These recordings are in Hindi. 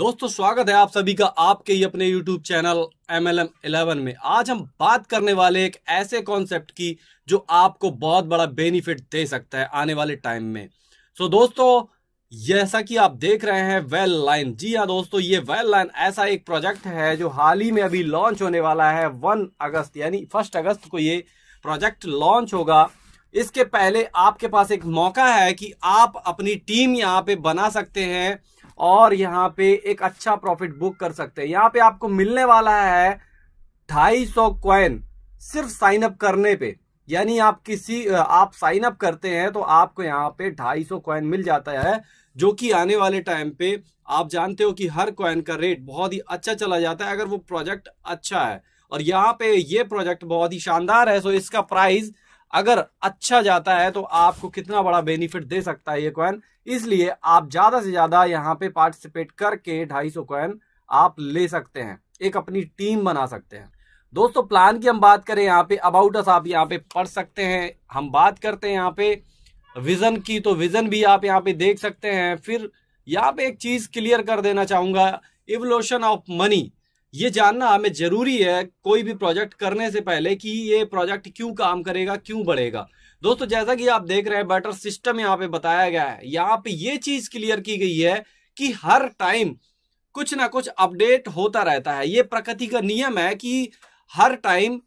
दोस्तों स्वागत है आप सभी का आपके ही अपने YouTube channel M L M eleven में आज हम बात करने वाले एक ऐसे कॉन्सेप्ट की जो आपको बहुत बड़ा बेनिफिट दे सकता है आने वाले टाइम में सो so, दोस्तों जैसा कि आप देख रहे हैं वेल लाइन जी हाँ दोस्तों ये वेल लाइन ऐसा एक प्रोजेक्ट है जो हाल ही में अभी लॉन्च होने वाला है वन अगस्त यानी फर्स्ट अगस्त को ये प्रोजेक्ट लॉन्च होगा इसके पहले आपके पास एक मौका है कि आप अपनी टीम यहाँ पे बना सकते हैं और यहाँ पे एक अच्छा प्रॉफिट बुक कर सकते हैं यहाँ पे आपको मिलने वाला है ढाई सौ क्वाइन सिर्फ साइन अप करने पे यानी आप किसी आप साइन अप करते हैं तो आपको यहाँ पे ढाई सौ क्वाइन मिल जाता है जो कि आने वाले टाइम पे आप जानते हो कि हर क्वाइन का रेट बहुत ही अच्छा चला जाता है अगर वो प्रोजेक्ट अच्छा है और यहाँ पे ये प्रोजेक्ट बहुत ही शानदार है सो इसका प्राइस अगर अच्छा जाता है तो आपको कितना बड़ा बेनिफिट दे सकता है ये कॉइन इसलिए आप ज्यादा से ज्यादा यहाँ पे पार्टिसिपेट करके ढाई सौ कॉइन आप ले सकते हैं एक अपनी टीम बना सकते हैं दोस्तों प्लान की हम बात करें यहाँ पे अबाउट अस आप यहाँ पे पढ़ सकते हैं हम बात करते हैं यहाँ पे विजन की तो विजन भी आप यहाँ पे देख सकते हैं फिर यहाँ पे एक चीज क्लियर कर देना चाहूंगा इवोल्यूशन ऑफ मनी ये जानना हमें जरूरी है कोई भी प्रोजेक्ट करने से पहले कि ये प्रोजेक्ट क्यों काम करेगा क्यों बढ़ेगा दोस्तों जैसा कि आप देख रहे हैं बैटर सिस्टम यहाँ पे बताया गया है यहाँ पे ये चीज क्लियर की गई है कि हर टाइम कुछ ना कुछ अपडेट होता रहता है ये प्रकृति का नियम है कि हर टाइम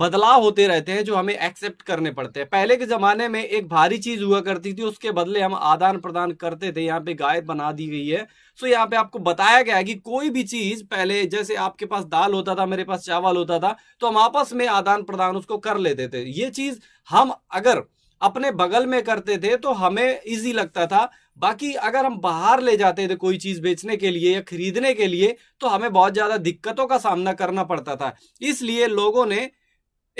बदलाव होते रहते हैं जो हमें एक्सेप्ट करने पड़ते हैं पहले के जमाने में एक भारी चीज हुआ करती थी उसके बदले हम आदान प्रदान करते थे यहाँ पे गाय बना दी गई है सो यहाँ पे आपको बताया गया है कि कोई भी चीज पहले जैसे आपके पास दाल होता था मेरे पास चावल होता था तो हम आपस में आदान प्रदान उसको कर लेते थे ये चीज हम अगर अपने बगल में करते थे तो हमें इजी लगता था बाकी अगर हम बाहर ले जाते थे कोई चीज बेचने के लिए या खरीदने के लिए तो हमें बहुत ज्यादा दिक्कतों का सामना करना पड़ता था इसलिए लोगों ने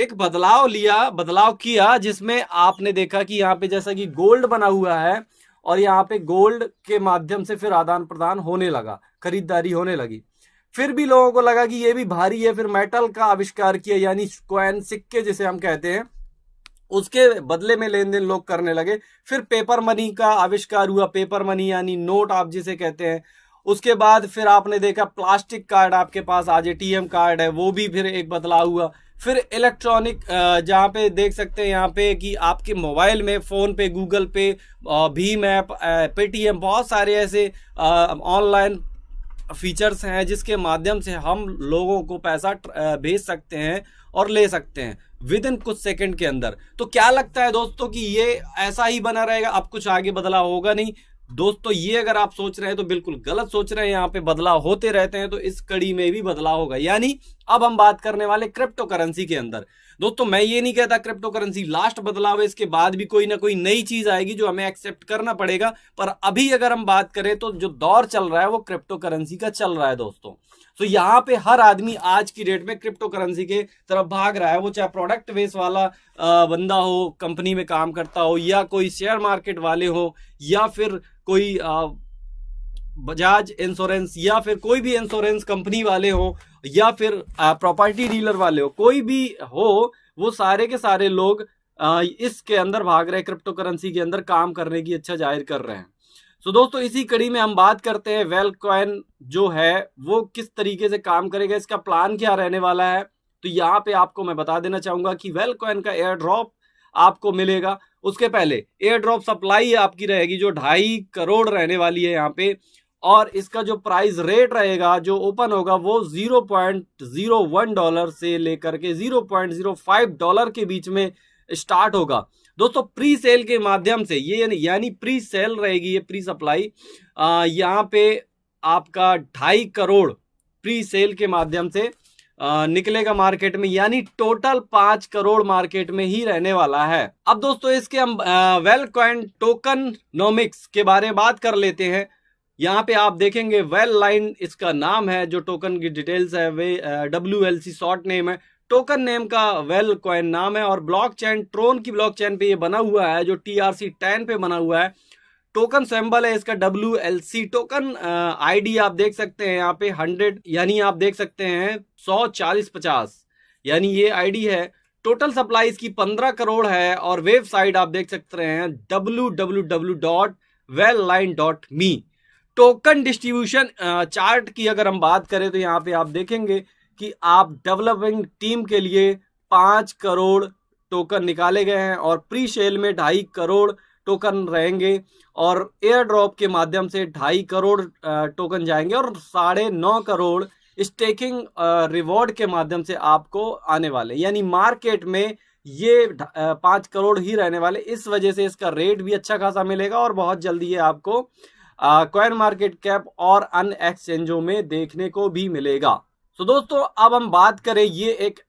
एक बदलाव लिया बदलाव किया जिसमें आपने देखा कि यहाँ पे जैसा कि गोल्ड बना हुआ है और यहाँ पे गोल्ड के माध्यम से फिर आदान प्रदान होने लगा खरीदारी होने लगी फिर भी लोगों को लगा कि ये भी भारी है फिर मेटल का आविष्कार किया यानी क्वैन सिक्के जिसे हम कहते हैं उसके बदले में लेन देन लोग करने लगे फिर पेपर मनी का आविष्कार हुआ पेपर मनी यानी नोट आप जिसे कहते हैं उसके बाद फिर आपने देखा प्लास्टिक कार्ड आपके पास आज ए कार्ड है वो भी फिर एक बदलाव हुआ फिर इलेक्ट्रॉनिक जहाँ पे देख सकते हैं यहाँ पे कि आपके मोबाइल में फ़ोन पे गूगल पे भीम ऐप पेटीएम बहुत सारे ऐसे ऑनलाइन फीचर्स हैं जिसके माध्यम से हम लोगों को पैसा भेज सकते हैं और ले सकते हैं विद इन कुछ सेकंड के अंदर तो क्या लगता है दोस्तों कि ये ऐसा ही बना रहेगा अब कुछ आगे बदलाव होगा नहीं दोस्तों तो ये अगर आप सोच रहे हैं तो बिल्कुल गलत सोच रहे हैं यहाँ पे बदलाव होते रहते हैं तो इस कड़ी में भी बदलाव होगा यानी अब हम बात करने वाले क्रिप्टो करेंसी के अंदर दोस्तों मैं ये नहीं कहता क्रिप्टो करेंसी लास्ट बदलाव है इसके बाद भी कोई ना कोई नई चीज आएगी जो हमें एक्सेप्ट करना पड़ेगा पर अभी अगर हम बात करें तो जो दौर चल रहा है वो क्रिप्टो करेंसी का चल रहा है दोस्तों तो यहाँ पे हर आदमी आज की डेट में क्रिप्टो करेंसी के तरफ भाग रहा है वो चाहे प्रोडक्ट बेस वाला बंदा हो कंपनी में काम करता हो या कोई शेयर मार्केट वाले हो या फिर कोई बजाज इंश्योरेंस या फिर कोई भी इंश्योरेंस कंपनी वाले हो या फिर प्रॉपर्टी डीलर वाले हो कोई भी हो वो सारे के सारे लोग इसके अंदर भाग रहे क्रिप्टो करेंसी के अंदर काम करने की अच्छा जाहिर कर रहे हैं सो so, दोस्तों इसी कड़ी में हम बात करते हैं वेल क्वन जो है वो किस तरीके से काम करेगा इसका प्लान क्या रहने वाला है तो यहाँ पे आपको मैं बता देना चाहूंगा कि वेल क्वन का एयर ड्रॉप आपको मिलेगा उसके पहले एयर ड्रॉप सप्लाई आपकी रहेगी जो ढाई करोड़ रहने वाली है यहाँ पे और इसका जो प्राइस रेट रहेगा जो ओपन होगा वो 0.01 डॉलर से लेकर के 0.05 डॉलर के बीच में स्टार्ट होगा दोस्तों प्री सेल के माध्यम से ये यानी प्री सेल रहेगी ये प्री सप्लाई यहाँ पे आपका ढाई करोड़ प्री सेल के माध्यम से निकलेगा मार्केट में यानी टोटल पांच करोड़ मार्केट में ही रहने वाला है अब दोस्तों इसके हम वेल क्वाइन टोकन नोमिक्स के बारे में बात कर लेते हैं यहाँ पे आप देखेंगे वेल लाइन इसका नाम है जो टोकन की डिटेल्स है वे W L C short name है टोकन नेम का वेल क्वाइन नाम है और ब्लॉक ट्रोन की ब्लॉक पे ये बना हुआ है जो टी आर सी टेन पे बना हुआ है टोकन सैम्बल है इसका W L C token ID आप देख सकते हैं यहाँ पे हंड्रेड यानी आप देख सकते हैं सौ चालीस पचास यानी ये आईडी है टोटल सप्लाई इसकी पंद्रह करोड़ है और वेबसाइट आप देख सकते हैं W W W dot well line dot me token distribution chart की अगर हम बात करें तो यहाँ पे आप देखेंगे कि आप डेवलपिंग टीम के लिए पांच करोड़ टोकन निकाले गए हैं और प्री सेल में ढाई करोड़ टोकन रहेंगे और एयर ड्रॉप के माध्यम से ढाई करोड़ टोकन जाएंगे और साढ़े नौ करोड़ स्टेकिंग रिवॉर्ड के माध्यम से आपको आने वाले यानी मार्केट में ये पाँच करोड़ ही रहने वाले इस वजह से इसका रेट भी अच्छा खासा मिलेगा और बहुत जल्दी ये आपको क्वन मार्केट कैप और अन एक्सचेंजों में देखने को भी मिलेगा तो दोस्तों अब हम बात करें ये एक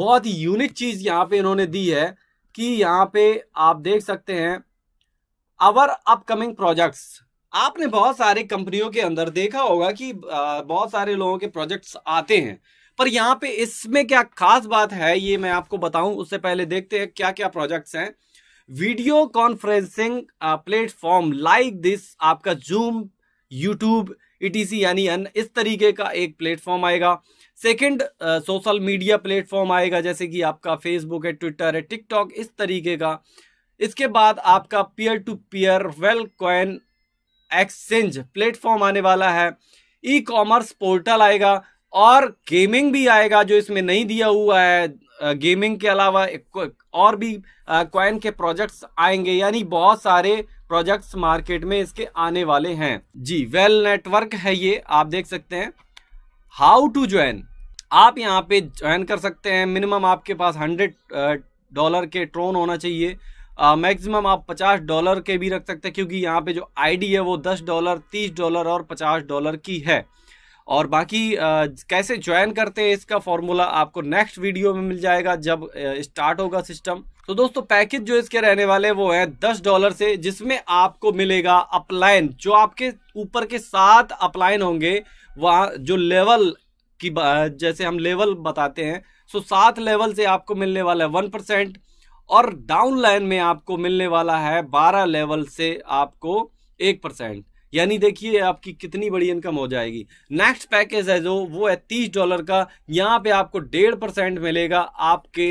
बहुत ही यूनिक चीज़ यहाँ पे इन्होंने दी है कि यहाँ पे आप देख सकते हैं अवर अपकमिंग प्रोजेक्ट्स आपने बहुत सारे कंपनियों के अंदर देखा होगा कि बहुत सारे लोगों के प्रोजेक्ट्स आते हैं पर यहाँ पे इसमें क्या खास बात है ये मैं आपको बताऊं उससे पहले देखते हैं क्या क्या प्रोजेक्ट्स हैं video conferencing platform like this आपका जूम यूट्यूब इटीसी यानी अन इस तरीके का एक प्लेटफॉर्म आएगा सेकंड सोशल मीडिया प्लेटफॉर्म आएगा जैसे कि आपका फेसबुक है ट्विटर है टिकटॉक इस तरीके का इसके बाद आपका peer to peer well coin exchange platform आने वाला है ई कॉमर्स पोर्टल आएगा और गेमिंग भी आएगा जो इसमें नहीं दिया हुआ है गेमिंग के अलावा और भी कॉइन के प्रोजेक्ट्स आएंगे यानी बहुत सारे प्रोजेक्ट्स मार्केट में इसके आने वाले हैं जी वेल नेटवर्क है ये आप देख सकते हैं हाउ टू ज्वाइन आप यहाँ पे ज्वाइन कर सकते हैं मिनिमम आपके पास हंड्रेड डॉलर के ट्रोन होना चाहिए मैक्सिमम आप 50 डॉलर के भी रख सकते हैं क्योंकि यहाँ पे जो आईडी है वो 10 डॉलर 30 डॉलर और 50 डॉलर की है और बाकी आ, कैसे ज्वाइन करते हैं इसका फॉर्मूला आपको नेक्स्ट वीडियो में मिल जाएगा जब स्टार्ट होगा सिस्टम तो दोस्तों पैकेज जो इसके रहने वाले वो है दस डॉलर से जिसमें आपको मिलेगा अपलाइन जो आपके ऊपर के सात अपलाइन होंगे वहाँ जो लेवल की जैसे हम लेवल बताते हैं सो सात लेवल से आपको मिलने वाला है वन परसेंट और डाउन लाइन में आपको मिलने वाला है बारह लेवल से आपको एक परसेंट यानी देखिए आपकी कितनी बड़ी इनकम हो जाएगी नेक्स्ट पैकेज है जो वो है तीस डॉलर का यहाँ पे आपको डेढ़ परसेंट मिलेगा आपके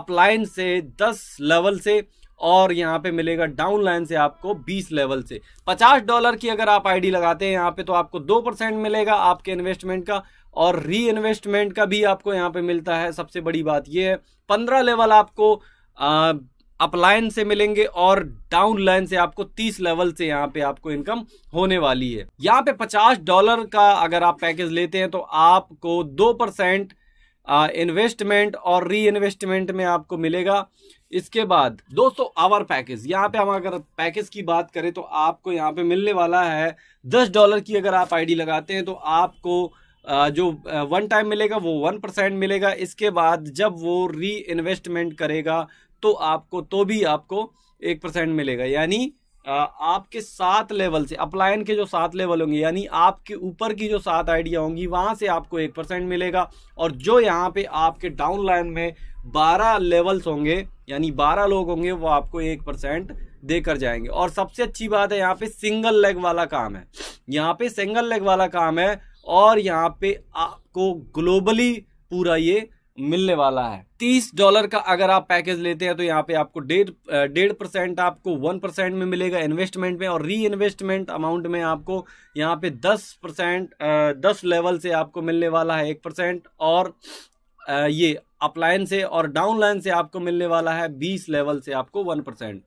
अपलाइन से दस लेवल से और यहाँ पे मिलेगा डाउन लाइन से आपको बीस लेवल से पचास डॉलर की अगर आप आईडी लगाते हैं यहाँ पे तो आपको दो परसेंट मिलेगा आपके इन्वेस्टमेंट का और री इन्वेस्टमेंट का भी आपको यहाँ पे मिलता है सबसे बड़ी बात यह है पंद्रह लेवल आपको अपलाइन से मिलेंगे और डाउन लाइन से आपको 30 लेवल से यहाँ पे आपको इनकम होने वाली है यहाँ पे 50 डॉलर का अगर आप पैकेज लेते हैं तो आपको दो परसेंट इन्वेस्टमेंट और री इन्वेस्टमेंट में आपको मिलेगा इसके बाद दोस्तों आवर पैकेज यहाँ पे हम अगर पैकेज की बात करें तो आपको यहाँ पे मिलने वाला है दस डॉलर की अगर आप आईडी लगाते हैं तो आपको जो वन टाइम मिलेगा वो वन परसेंट मिलेगा इसके बाद जब वो री इन्वेस्टमेंट करेगा तो आपको तो भी आपको एक परसेंट मिलेगा यानी आपके सात लेवल से अपलायन के जो सात लेवल होंगे यानी आपके ऊपर की जो सात आइडिया होंगी वहाँ से आपको एक परसेंट मिलेगा और जो यहाँ पे आपके डाउन लाइन में बारह लेवल्स होंगे यानी बारह लोग होंगे वो आपको एक परसेंट देकर जाएंगे और सबसे अच्छी बात है यहाँ पे सिंगल लेग वाला काम है यहाँ पे सिंगल लेग वाला काम है और यहाँ पे आपको ग्लोबली पूरा ये मिलने वाला है तीस डॉलर का अगर आप पैकेज लेते हैं तो यहाँ पे आपको डेढ़ डेढ़ परसेंट आपको वन परसेंट में मिलेगा इन्वेस्टमेंट में और री इन्वेस्टमेंट अमाउंट में आपको यहाँ पे दस परसेंट दस लेवल से आपको मिलने वाला है एक परसेंट और ये अपलाइन से और डाउनलाइन से आपको मिलने वाला है बीस लेवल से आपको वन परसेंट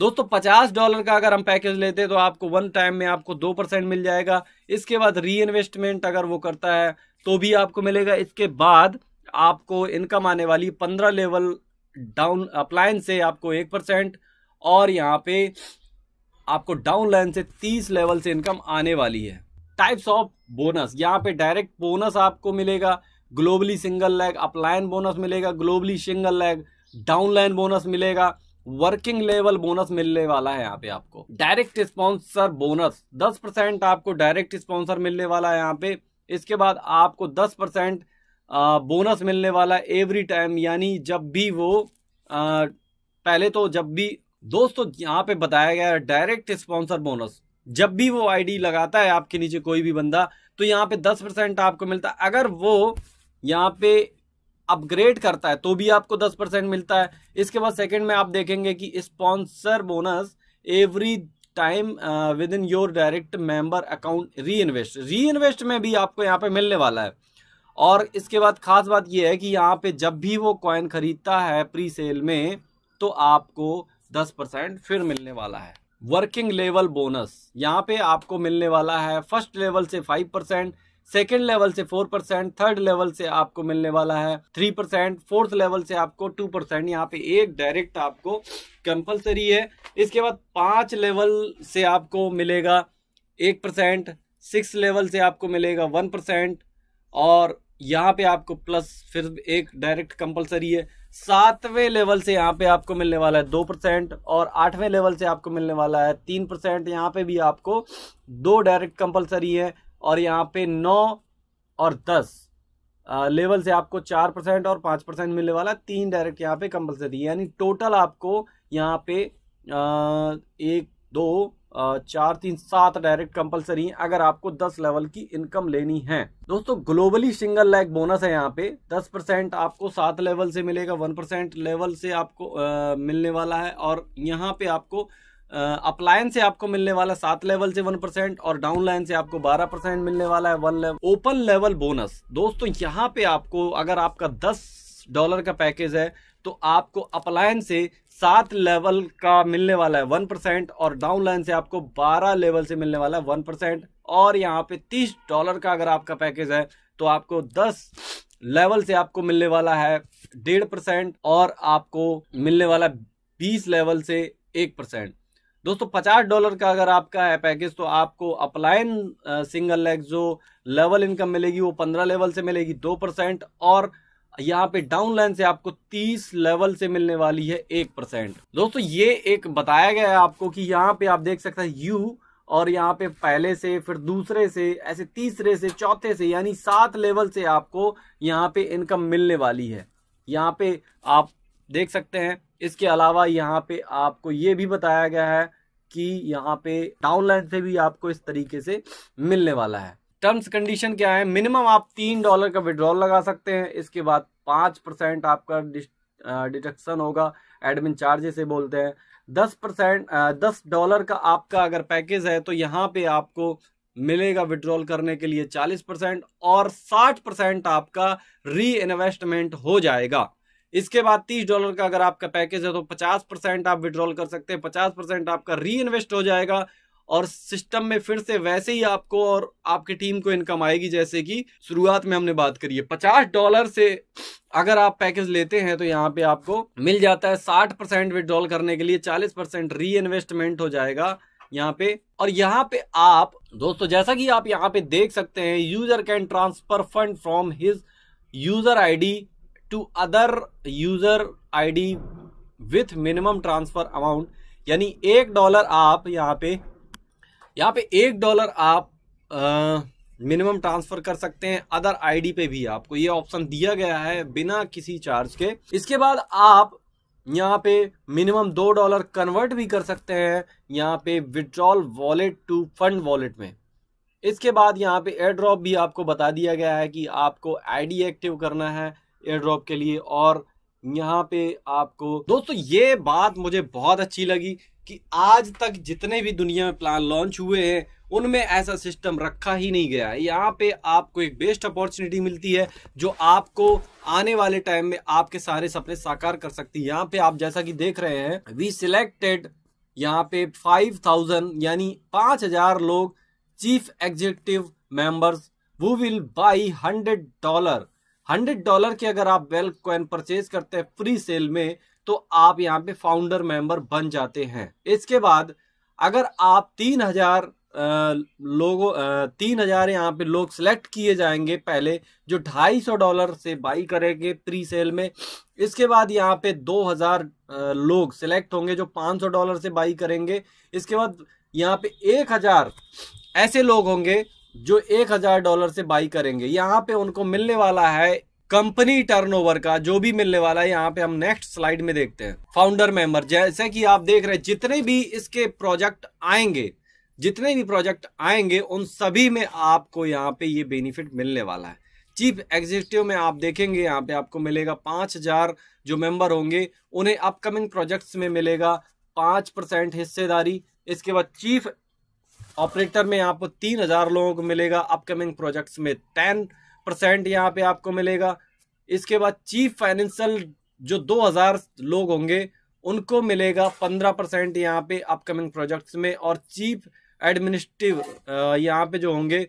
दोस्तों पचास डॉलर का अगर हम पैकेज लेते हैं तो आपको वन टाइम में आपको दो परसेंट मिल जाएगा इसके बाद री इन्वेस्टमेंट अगर वो करता है तो भी आपको मिलेगा इसके बाद आपको इनकम आने वाली पंद्रह लेवल डाउन अपलाइन से आपको एक परसेंट और यहाँ पे आपको डाउन लाइन से तीस लेवल से इनकम आने वाली है टाइप्स ऑफ बोनस यहाँ पे डायरेक्ट बोनस आपको मिलेगा globally single leg upline bonus मिलेगा globally single leg downline bonus मिलेगा वर्किंग लेवल बोनस मिलने वाला है यहाँ पे आपको डायरेक्ट स्पॉन्सर बोनस दस परसेंट आपको डायरेक्ट स्पॉन्सर मिलने वाला है यहाँ पे इसके बाद आपको दस परसेंट बोनस मिलने वाला है एवरी टाइम यानी जब भी वो आ, पहले तो जब भी दोस्तों यहाँ पे बताया गया है डायरेक्ट स्पॉन्सर बोनस जब भी वो आईडी लगाता है आपके नीचे कोई भी बंदा तो यहाँ पे दस आपको मिलता है अगर वो यहाँ पे अपग्रेड करता है तो भी आपको दस परसेंट मिलता है इसके बाद सेकेंड में आप देखेंगे कि sponsor bonus every time within your direct member account reinvest reinvest में भी आपको यहाँ पे मिलने वाला है और इसके बाद खास बात यह है कि यहाँ पे जब भी वो कॉइन खरीदता है प्री सेल में तो आपको दस परसेंट फिर मिलने वाला है वर्किंग लेवल बोनस यहाँ पे आपको मिलने वाला है फर्स्ट लेवल से फाइव परसेंट सेकेंड लेवल से फोर परसेंट थर्ड लेवल से आपको मिलने वाला है थ्री परसेंट फोर्थ लेवल से आपको टू परसेंट यहाँ पे एक डायरेक्ट आपको कंपलसरी है इसके बाद पांच लेवल से आपको मिलेगा एक परसेंट सिक्स लेवल से आपको मिलेगा वन परसेंट और यहाँ पे आपको प्लस फिर एक डायरेक्ट कंपलसरी है सातवें लेवल से यहाँ पे आपको मिलने वाला है दो परसेंट और आठवें लेवल से आपको मिलने वाला है तीन परसेंट यहाँ पे भी आपको दो डायरेक्ट कंपलसरी है और यहाँ पे नौ और दस लेवल से आपको चार परसेंट और पाँच परसेंट मिलने वाला तीन डायरेक्ट यहाँ पे कंपलसरी यानी टोटल आपको यहाँ पे आ, एक दो आ, चार तीन सात डायरेक्ट कंपलसरी है अगर आपको दस लेवल की इनकम लेनी है दोस्तों ग्लोबली सिंगल लैक बोनस है यहाँ पे दस परसेंट आपको सात लेवल से मिलेगा वन परसेंट लेवल से आपको आ, मिलने वाला है और यहाँ पे आपको अपलायन से आपको मिलने वाला सात लेवल से वन परसेंट और डाउन लाइन से आपको बारह परसेंट मिलने वाला है one level open level bonus दोस्तों यहाँ पे आपको अगर आपका दस डॉलर का पैकेज है तो आपको अपलायन से सात लेवल का मिलने वाला है वन परसेंट और डाउन लाइन से आपको बारह लेवल से मिलने वाला है वन परसेंट और यहाँ पे तीस डॉलर का अगर आपका पैकेज है तो आपको दस लेवल से आपको मिलने वाला है डेढ़ परसेंट और आपको मिलने वाला बीस लेवल से एक परसेंट दोस्तों पचास डॉलर का अगर आपका है पैकेज तो आपको अपलाइन सिंगल लेग जो लेवल इनकम मिलेगी वो पंद्रह लेवल से मिलेगी दो परसेंट और यहाँ पे डाउन लाइन से आपको तीस लेवल से मिलने वाली है एक परसेंट दोस्तों ये एक बताया गया है आपको कि यहाँ पे आप देख सकते हैं यू और यहाँ पे पहले से फिर दूसरे से ऐसे तीसरे से चौथे से यानी सात लेवल से आपको यहाँ पे इनकम मिलने वाली है यहाँ पे आप देख सकते हैं इसके अलावा यहाँ पे आपको ये भी बताया गया है कि यहाँ पे डाउनलाइन से भी आपको इस तरीके से मिलने वाला है टर्म्स कंडीशन क्या है मिनिमम आप तीन डॉलर का विड्रॉल लगा सकते हैं इसके बाद पांच परसेंट आपका डिडक्शन होगा एडमिन चार्जेस से बोलते हैं दस परसेंट दस डॉलर का आपका अगर पैकेज है तो यहाँ पे आपको मिलेगा विड्रॉल करने के लिए चालीस परसेंट और साठ परसेंट आपका री इन्वेस्टमेंट हो जाएगा इसके बाद तीस डॉलर का अगर आपका पैकेज है तो पचास परसेंट आप विड्रॉल कर सकते हैं पचास परसेंट आपका री इन्वेस्ट हो जाएगा और सिस्टम में फिर से वैसे ही आपको और आपकी टीम को इनकम आएगी जैसे कि शुरुआत में हमने बात करी है पचास डॉलर से अगर आप पैकेज लेते हैं तो यहाँ पे आपको मिल जाता है साठ परसेंट विड्रॉल करने के लिए चालीस परसेंट री इन्वेस्टमेंट हो जाएगा यहाँ पे और यहाँ पे आप दोस्तों जैसा कि आप यहाँ पे देख सकते हैं user can transfer fund from his user ID to other user ID with minimum transfer amount यानी एक डॉलर आप यहाँ पे यहाँ पे एक डॉलर आप मिनिमम ट्रांसफर कर सकते हैं अदर आईडी पे भी आपको ये ऑप्शन दिया गया है बिना किसी चार्ज के इसके बाद आप यहाँ पे मिनिमम दो डॉलर कन्वर्ट भी कर सकते हैं यहाँ पे withdrawal wallet to fund wallet में इसके बाद यहाँ पे एयर ड्रॉप भी आपको बता दिया गया है कि आपको आईडी एक्टिव करना है एयर ड्रॉप के लिए और यहाँ पे आपको दोस्तों ये बात मुझे बहुत अच्छी लगी कि आज तक जितने भी दुनिया में प्लान लॉन्च हुए हैं उनमें ऐसा सिस्टम रखा ही नहीं गया है यहाँ पे आपको एक बेस्ट अपॉर्चुनिटी मिलती है जो आपको आने वाले टाइम में आपके सारे सपने साकार कर सकती है यहाँ पे आप जैसा कि देख रहे हैं वी सिलेक्टेड यहाँ पे फाइव थाउजेंड यानी पांच हजार लोग चीफ एग्जीक्यूटिव मेंबर्स वो will buy hundred dollar hundred dollar के अगर आप वेल कॉइन परचेज करते हैं फ्री सेल में तो आप यहाँ पे फाउंडर मेंबर बन जाते हैं इसके बाद अगर आप तीन हजार लोगों तीन हजार यहाँ पे लोग सिलेक्ट किए जाएंगे पहले जो ढाई सौ डॉलर से बाई करेंगे प्री सेल में इसके बाद यहाँ पे दो हजार लोग सिलेक्ट होंगे जो पाँच सौ डॉलर से बाई करेंगे इसके बाद यहाँ पे एक हजार ऐसे लोग होंगे जो एक हजार डॉलर से बाई करेंगे यहाँ पे उनको मिलने वाला है कंपनी टर्नओवर का जो भी मिलने वाला है यहाँ पे हम नेक्स्ट स्लाइड में देखते हैं फाउंडर मेंबर जैसे कि आप देख रहे हैं जितने भी इसके प्रोजेक्ट आएंगे जितने भी प्रोजेक्ट आएंगे उन सभी में आपको यहाँ पे ये बेनिफिट मिलने वाला है चीफ एग्जीक्यूटिव में आप देखेंगे यहाँ पे आपको मिलेगा पांच हजार जो मेंबर होंगे उन्हें अपकमिंग प्रोजेक्ट्स में मिलेगा पांच परसेंट हिस्सेदारी इसके बाद चीफ ऑपरेटर में यहाँ पर तीन हजार लोगों को मिलेगा अपकमिंग प्रोजेक्ट्स में टेन परसेंट यहाँ पे आपको मिलेगा इसके बाद चीफ फाइनेंशियल जो दो हजार लोग होंगे उनको मिलेगा पंद्रह परसेंट यहाँ पे अपकमिंग प्रोजेक्ट्स में और चीफ एडमिनिस्ट्रेटिव यहाँ पे जो होंगे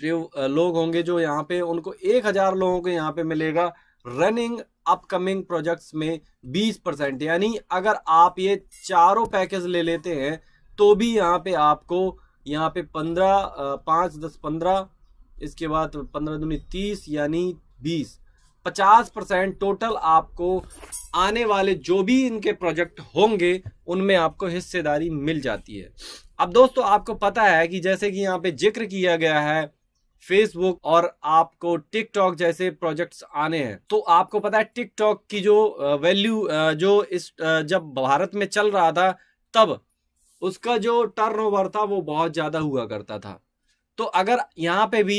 जो लोग होंगे जो यहाँ पे उनको एक हजार लोगों को यहाँ पे मिलेगा रनिंग अपकमिंग प्रोजेक्ट्स में बीस परसेंट यानी अगर आप ये चारों पैकेज ले लेते हैं तो भी यहाँ पे आपको यहाँ पे पंद्रह पाँच दस पंद्रह इसके बाद पंद्रह दूनी तीस यानी बीस पचास परसेंट टोटल आपको आने वाले जो भी इनके प्रोजेक्ट होंगे उनमें आपको हिस्सेदारी मिल जाती है अब दोस्तों आपको पता है कि जैसे कि यहाँ पे जिक्र किया गया है फेसबुक और आपको टिकटॉक जैसे प्रोजेक्ट्स आने हैं तो आपको पता है टिकटॉक की जो वैल्यू जो इस जब भारत में चल रहा था तब उसका जो टर्नओवर था वो बहुत ज़्यादा हुआ करता था तो अगर यहाँ पे भी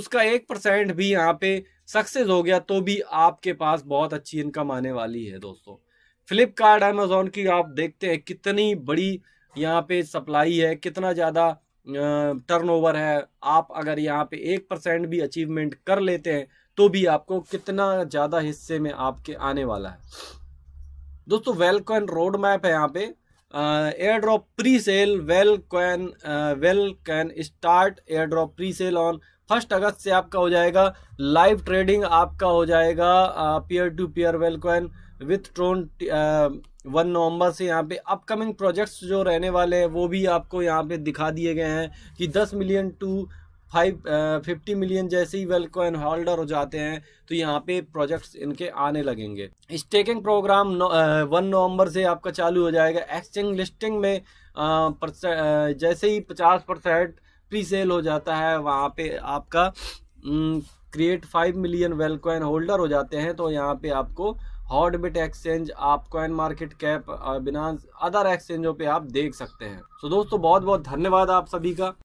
उसका एक परसेंट भी यहाँ पे सक्सेस हो गया तो भी आपके पास बहुत अच्छी इनकम आने वाली है दोस्तों फ्लिपकार्ट अमेजोन की आप देखते हैं कितनी बड़ी यहाँ पे सप्लाई है कितना ज़्यादा टर्नओवर है आप अगर यहाँ पे एक परसेंट भी अचीवमेंट कर लेते हैं तो भी आपको कितना ज़्यादा हिस्से में आपके आने वाला है दोस्तों वेलकॉन रोड मैप है यहाँ पे airdrop presale well coin well coin start airdrop presale on first August से आपका हो जाएगा लाइव ट्रेडिंग आपका हो जाएगा peer to peer well coin with Tron one November से यहाँ पे अपकमिंग प्रोजेक्ट्स जो रहने वाले हैं वो भी आपको यहाँ पे दिखा दिए गए हैं कि 10 million to five fifty million जैसे ही वेल कॉइन होल्डर हो जाते हैं तो यहाँ पे प्रोजेक्ट्स इनके आने लगेंगे स्टेकिंग प्रोग्राम वन नवंबर से आपका चालू हो जाएगा एक्सचेंज लिस्टिंग में आ, जैसे ही पचास परसेंट प्री सेल हो जाता है वहाँ पे आपका create five million well coin holder हो जाते हैं तो यहाँ पे आपको हॉटबिट एक्सचेंज आप कॉइन मार्केट कैप बिना अदर एक्सचेंजों पे आप देख सकते हैं तो so, दोस्तों बहुत बहुत धन्यवाद आप सभी का